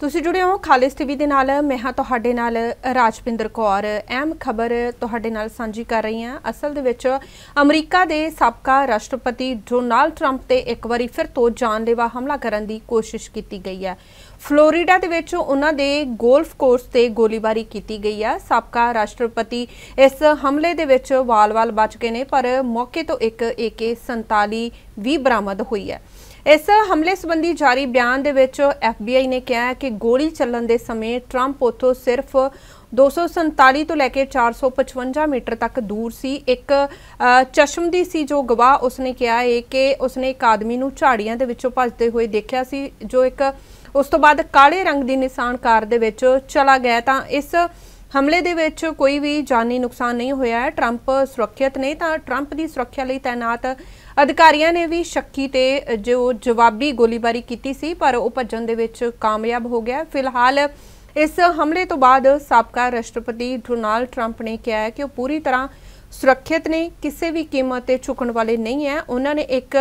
ਤੁਸੀਂ ਜੁੜੇ ਹੋ ਖਾਲਿਸ ਟੀਵੀ ਦੇ ਨਾਲ ਮੈਂ ਹਾਂ ਤੁਹਾਡੇ ਨਾਲ ਰਾਜਪਿੰਦਰ ਕੌਰ ਅਹਿਮ ਖਬਰ ਤੁਹਾਡੇ ਨਾਲ ਸਾਂਝੀ ਕਰ ਰਹੀ ਹਾਂ ਅਸਲ ਦੇ ਵਿੱਚ ਅਮਰੀਕਾ ਦੇ ਸਾਬਕਾ ਰਾਸ਼ਟਰਪਤੀ ਡੋਨਾਲਡ 트ੰਪ ਤੇ ਇੱਕ ਵਾਰੀ ਫਿਰ ਤੋਂ ਜਾਨਲੇਵਾ ਹਮਲਾ ਕਰਨ ਦੀ ਕੋਸ਼ਿਸ਼ ਕੀਤੀ ਗਈ ਹੈ ਫਲੋਰੀਡਾ ਦੇ ਵਿੱਚ ਉਹਨਾਂ ਦੇ ਗੋਲਫ ਕੋਰਸ ਤੇ ਗੋਲੀਬਾਰੀ ਕੀਤੀ ਗਈ ਹੈ ਸਾਬਕਾ ਰਾਸ਼ਟਰਪਤੀ ਇਸ ਹਮਲੇ ਦੇ ਵਿੱਚ ਵਾਲ-ਵਾਲ ਬਚ ਗਏ ਨੇ ਪਰ ਮੌਕੇ ਤੋਂ ਇੱਕ AK-47 ਵੀ ਬਰਾਮਦ ਹੋਈ ਹੈ ਇਸ ਹਮਲੇ ਸੰਬੰਧੀ ਜਾਰੀ ਬਿਆਨ ਦੇ ਵਿੱਚ ਐਫਬੀਆਈ ਨੇ ਕਿਹਾ ਕਿ ਗੋਲੀ ਚੱਲਣ ਦੇ ਸਮੇਂ ਟਰੰਪ ਉਥੋਂ ਸਿਰਫ 247 ਤੋਂ ਲੈ ਕੇ 455 ਮੀਟਰ ਤੱਕ ਦੂਰ ਸੀ ਇੱਕ ਚਸ਼ਮਦੀ ਸੀ ਜੋ ਗਵਾਹ ਉਸਨੇ ਕਿਹਾ ਹੈ ਕਿ ਉਸਨੇ ਇੱਕ ਆਦਮੀ ਨੂੰ ਝਾੜੀਆਂ ਦੇ ਵਿੱਚੋਂ ਭੱਜਦੇ ਹੋਏ ਦੇਖਿਆ ਸੀ ਜੋ ਇੱਕ ਉਸ ਤੋਂ ਬਾਅਦ ਕਾਲੇ ਰੰਗ ਦੀ ਨਿਸ਼ਾਨ ਕਾਰ ਦੇ ਵਿੱਚ ਚਲਾ ਗਿਆ ਤਾਂ ਇਸ ਹਮਲੇ ਦੇ ਵਿੱਚ ਕੋਈ ਵੀ ਜਾਨੀ ਨੁਕਸਾਨ ਨਹੀਂ ਹੋਇਆ ਹੈ 트럼ਪ ਸੁਰੱਖਿਅਤ ਨੇ ਤਾਂ 트럼ਪ ਦੀ ਸੁਰੱਖਿਆ ਲਈ ਤਾਇਨਾਤ ਅਧਿਕਾਰੀਆਂ ਨੇ ਵੀ ਸ਼ੱਕੀ ਤੇ ਜੋ ਜਵਾਬੀ ਗੋਲੀਬਾਰੀ ਕੀਤੀ ਸੀ ਪਰ ਉਹ ਭੱਜਣ ਦੇ ਵਿੱਚ ਕਾਮਯਾਬ ਹੋ ਗਿਆ ਫਿਲਹਾਲ ਇਸ ਹਮਲੇ ਤੋਂ ਬਾਅਦ ਸਾਬਕਾ ਰਾਸ਼ਟਰਪਤੀ ਡੋਨਾਲਡ 트럼ਪ ਨੇ ਕਿਹਾ ਹੈ ਕਿ ਉਹ ਪੂਰੀ ਤਰ੍ਹਾਂ ਸੁਰੱਖਿਅਤ ਨੇ ਕਿਸੇ ਵੀ ਕੀਮਤ ਤੇ ਝੁਕਣ ਵਾਲੇ ਨਹੀਂ ਹੈ ਉਹਨਾਂ ਨੇ ਇੱਕ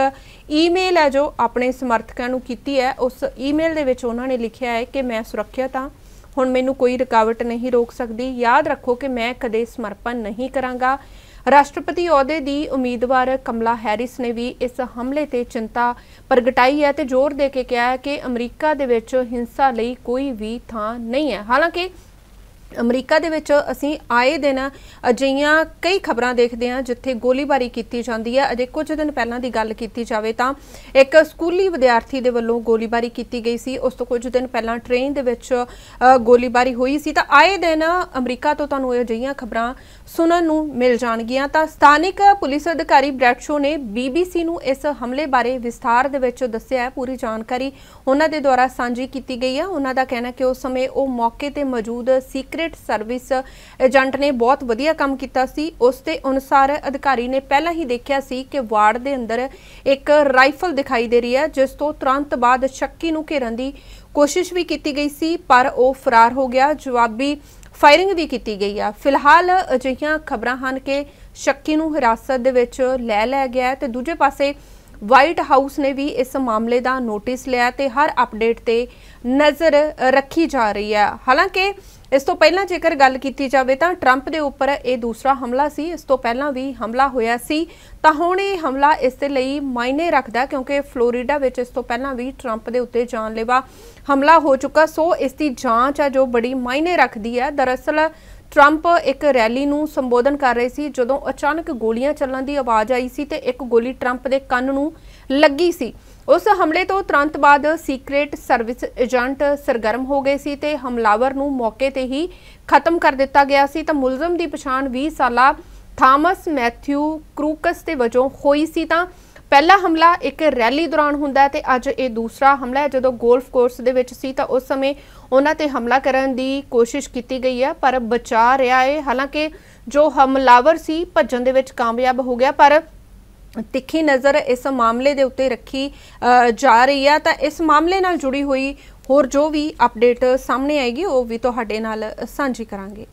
ਈਮੇਲ ਹੈ ਜੋ ਆਪਣੇ ਸਮਰਥਕਾਂ ਨੂੰ ਕੀਤੀ ਹੈ ਉਸ ਈਮੇਲ ਦੇ ਵਿੱਚ ਉਹਨਾਂ ਨੇ ਲਿਖਿਆ ਹੈ ਕਿ ਮੈਂ ਸੁਰੱਖਿਅਤ ਹਾਂ ਹੁਣ ਮੈਨੂੰ ਕੋਈ ਰੁਕਾਵਟ ਨਹੀਂ ਰੋਕ ਸਕਦੀ ਯਾਦ ਰੱਖੋ ਕਿ ਮੈਂ ਕਦੇ ਸਮਰਪਣ ਨਹੀਂ ਕਰਾਂਗਾ ਰਾਸ਼ਟਰਪਤੀ ਅਹੁਦੇ ਦੀ ਉਮੀਦਵਾਰ ਕਮਲਾ ਹੈਰਿਸ ਨੇ ਵੀ ਇਸ ਹਮਲੇ ਤੇ ਚਿੰਤਾ ਪ੍ਰਗਟਾਈ ਹੈ ਤੇ ਜ਼ੋਰ ਦੇ ਕੇ ਕਿਹਾ ਹੈ ਕਿ ਅਮਰੀਕਾ ਦੇ ਵਿੱਚ ਹਿੰਸਾ ਲਈ ਕੋਈ ਵੀ ਥਾਂ ਨਹੀਂ ਹੈ ਹਾਲਾਂਕਿ ਅਮਰੀਕਾ ਦੇ ਵਿੱਚ ਅਸੀਂ ਆਏ ਦਿਨ ਅਜਿਹੀਆਂ ਕਈ ਖਬਰਾਂ ਦੇਖਦੇ ਹਾਂ ਜਿੱਥੇ ਗੋਲੀਬਾਰੀ ਕੀਤੀ ਜਾਂਦੀ ਹੈ ਅਜੇ ਕੁਝ ਦਿਨ ਪਹਿਲਾਂ ਦੀ ਗੱਲ ਕੀਤੀ ਜਾਵੇ ਤਾਂ ਇੱਕ ਸਕੂਲੀ ਵਿਦਿਆਰਥੀ ਦੇ ਵੱਲੋਂ ਗੋਲੀਬਾਰੀ ਕੀਤੀ ਗਈ ਸੀ ਉਸ ਤੋਂ ਕੁਝ ਦਿਨ ਪਹਿਲਾਂ ਟ੍ਰੇਨ ਦੇ ਵਿੱਚ ਗੋਲੀਬਾਰੀ ਹੋਈ ਸੀ ਤਾਂ ਆਏ ਦਿਨ ਅਮਰੀਕਾ ਤੋਂ ਤੁਹਾਨੂੰ ਇਹ ਅਜਿਹੀਆਂ ਖਬਰਾਂ ਸੁਣਨ ਨੂੰ ਮਿਲ ਜਾਣਗੀਆਂ ਤਾਂ ਸਥਾਨਕ ਪੁਲਿਸ ਅਧਿਕਾਰੀ ਬ੍ਰੈਡਸ਼ੋ ਨੇ ਬੀਬੀਸੀ ਨੂੰ ਇਸ ਹਮਲੇ ਬਾਰੇ ਵਿਸਥਾਰ ਦੇ ਵਿੱਚ ਦੱਸਿਆ ਹੈ ਪੂਰੀ ਜਾਣਕਾਰੀ ਉਹਨਾਂ ਦੇ ਦੁਆਰਾ ਸਾਂਝੀ ਕੀਤੀ ਗਈ ਹੈ ਉਹਨਾਂ ਦਾ ਕਹਿਣਾ ਕਿ ਉਸ ਸਮੇਂ ਉਹ ਮੌਕੇ ਤੇ ਮੌਜੂਦ ਸਿੱਖ ਸੀਕ੍ਰੀਟ ਸਰਵਿਸ ਏਜੰਟ ਨੇ ਬਹੁਤ ਵਧੀਆ ਕੰਮ ਕੀਤਾ ਸੀ ਉਸ ਦੇ ਅਨੁਸਾਰ ਅਧਿਕਾਰੀ ਨੇ ਪਹਿਲਾਂ ਹੀ ਦੇਖਿਆ ਸੀ ਕਿ ਵਾਰਡ ਦੇ ਅੰਦਰ ਇੱਕ ਰਾਈਫਲ ਦਿਖਾਈ ਦੇ ਰਹੀ ਹੈ ਜਿਸ ਤੋਂ ਤੁਰੰਤ ਬਾਅਦ ਸ਼ੱਕੀ ਨੂੰ ਘੇਰਨ ਦੀ ਕੋਸ਼ਿਸ਼ ਵੀ ਕੀਤੀ ਗਈ ਸੀ ਪਰ ਉਹ ਫਰਾਰ ਹੋ ਗਿਆ ਜਵਾਬੀ ਫਾਇਰਿੰਗ ਵੀ ਕੀਤੀ ਗਈ ਆ ਫਿਲਹਾਲ ਅਜਿਹੀਆਂ ਖਬਰਾਂ ਹਨ ਕਿ ਸ਼ੱਕੀ ਨੂੰ ਹਿਰਾਸਤ ਦੇ ਵਿੱਚ ਲੈ ਲਿਆ ਗਿਆ ਤੇ ਦੂਜੇ ਪਾਸੇ ਵਾਈਟ ਹਾਊਸ ਨੇ ਵੀ ਇਸ ਮਾਮਲੇ ਦਾ ਨੋਟਿਸ ਲਿਆ ਤੇ ਹਰ ਅਪਡੇਟ ਤੇ ਨਜ਼ਰ ਰੱਖੀ ਜਾ ਰਹੀ ਹੈ ਹਾਲਾਂਕਿ ਇਸ ਤੋਂ ਪਹਿਲਾਂ ਜੇਕਰ ਗੱਲ ਕੀਤੀ ਜਾਵੇ ਤਾਂ 트럼ਪ ਦੇ ਉੱਪਰ ਇਹ ਦੂਸਰਾ ਹਮਲਾ ਸੀ ਇਸ ਤੋਂ ਪਹਿਲਾਂ ਵੀ ਹਮਲਾ ਹੋਇਆ ਸੀ ਤਾਂ ਹੁਣ ਇਹ ਹਮਲਾ ਇਸ ਦੇ ਲਈ ਮਾਇਨੇ ਰੱਖਦਾ ਕਿਉਂਕਿ ਫਲੋਰੀਡਾ ਵਿੱਚ ਇਸ ਤੋਂ ਪਹਿਲਾਂ ਵੀ 트럼ਪ ਦੇ ਉੱਤੇ ਜਾਨਲੇਵਾ ਹਮਲਾ ਹੋ ਚੁੱਕਾ ਸੋ ਇਸ ਦੀ ਜਾਂਚ ਆ ਜੋ ਬੜੀ ਮਾਇਨੇ ਰੱਖਦੀ ਹੈ ਦਰਅਸਲ ਟਰੰਪ ਇੱਕ ਰੈਲੀ ਨੂੰ ਸੰਬੋਧਨ ਕਰ ਰਹੇ ਸੀ ਜਦੋਂ ਅਚਾਨਕ ਗੋਲੀਆਂ ਚੱਲਣ ਦੀ ਆਵਾਜ਼ ਆਈ ਸੀ ਤੇ ਇੱਕ ਗੋਲੀ ਟਰੰਪ ਦੇ ਕੰਨ ਨੂੰ ਲੱਗੀ ਸੀ ਉਸ ਹਮਲੇ ਤੋਂ ਤੁਰੰਤ ਬਾਅਦ ਸੀਕ੍ਰੀਟ ਸਰਵਿਸ ਏਜੰਟ ਸਰਗਰਮ ਹੋ ਗਏ ਸੀ ਤੇ ਹਮਲਾਵਰ ਨੂੰ ਮੌਕੇ ਤੇ ਹੀ ਖਤਮ ਕਰ ਦਿੱਤਾ ਗਿਆ ਸੀ ਤਾਂ ਮੁਲਜ਼ਮ ਦੀ ਪਛਾਣ 20 ਸਾਲਾ ਥਾਮਸ ਮੈਥਿਊ ਕਰੂਕਸ ਦੇ ਵਜੋਂ ਹੋਈ ਸੀ ਤਾਂ ਪਹਿਲਾ ਹਮਲਾ ਇੱਕ ਰੈਲੀ ਦੌਰਾਨ ਹੁੰਦਾ ਹੈ ਤੇ ਅੱਜ ਇਹ ਦੂਸਰਾ ਹਮਲਾ ਹੈ ਜਦੋਂ ਗੋਲਫ ਕੋਰਸ ਦੇ ਵਿੱਚ ਸੀ ਤਾਂ ਉਸ ਸਮੇਂ ਉਹਨਾਂ ਤੇ ਹਮਲਾ ਕਰਨ ਦੀ ਕੋਸ਼ਿਸ਼ ਕੀਤੀ ਗਈ ਹੈ ਪਰ ਬਚਾ ਰਿਹਾ ਹੈ ਹਾਲਾਂਕਿ ਜੋ ਹਮਲਾਵਰ ਸੀ ਭੱਜਣ ਦੇ ਵਿੱਚ ਕਾਮਯਾਬ ਹੋ ਗਿਆ ਪਰ ਤਿੱਖੀ ਨਜ਼ਰ ਇਸ ਮਾਮਲੇ ਦੇ ਉੱਤੇ ਰੱਖੀ ਜਾ ਰਹੀ ਹੈ ਤਾਂ ਇਸ ਮਾਮਲੇ ਨਾਲ ਜੁੜੀ ਹੋਈ ਹੋਰ ਜੋ ਵੀ ਅਪਡੇਟ ਸਾਹਮਣੇ ਆਏਗੀ ਉਹ ਵੀ ਤੁਹਾਡੇ ਨਾਲ ਸਾਂਝੀ ਕਰਾਂਗੇ